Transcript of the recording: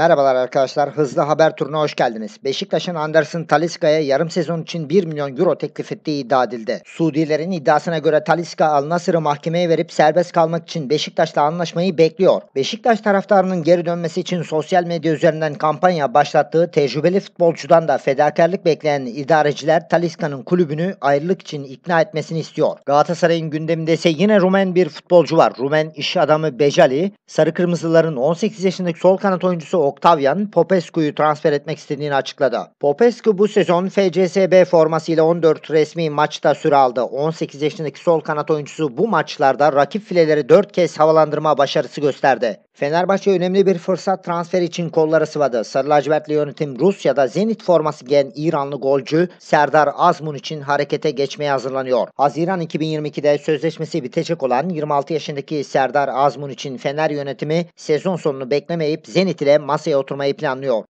Merhabalar arkadaşlar. Hızlı Haber turuna hoş geldiniz. Beşiktaş'ın Anderson Taliska'ya yarım sezon için 1 milyon euro teklif ettiği iddia edildi. Suudilerin iddiasına göre Taliska Al Nasır'ı mahkemeye verip serbest kalmak için Beşiktaş'la anlaşmayı bekliyor. Beşiktaş taraftarının geri dönmesi için sosyal medya üzerinden kampanya başlattığı tecrübeli futbolcudan da fedakarlık bekleyen idareciler Taliska'nın kulübünü ayrılık için ikna etmesini istiyor. Galatasaray'ın gündeminde ise yine Rumen bir futbolcu var. Rumen iş adamı Bejali, sarı kırmızıların 18 yaşındaki sol kanat oyuncusu Octavian Popescu'yu transfer etmek istediğini açıkladı. Popescu bu sezon FCSB formasıyla 14 resmi maçta süre aldı. 18 yaşındaki sol kanat oyuncusu bu maçlarda rakip fileleri 4 kez havalandırma başarısı gösterdi. Fenerbahçe önemli bir fırsat transfer için kolları sıvadı. Sarı lacivertli yönetim Rusya'da Zenit forması giyen İranlı golcü Serdar Azmun için harekete geçmeye hazırlanıyor. Haziran 2022'de sözleşmesi bitecek olan 26 yaşındaki Serdar Azmun için Fener yönetimi sezon sonunu beklemeyip Zenit ile masaya oturmayı planlıyor.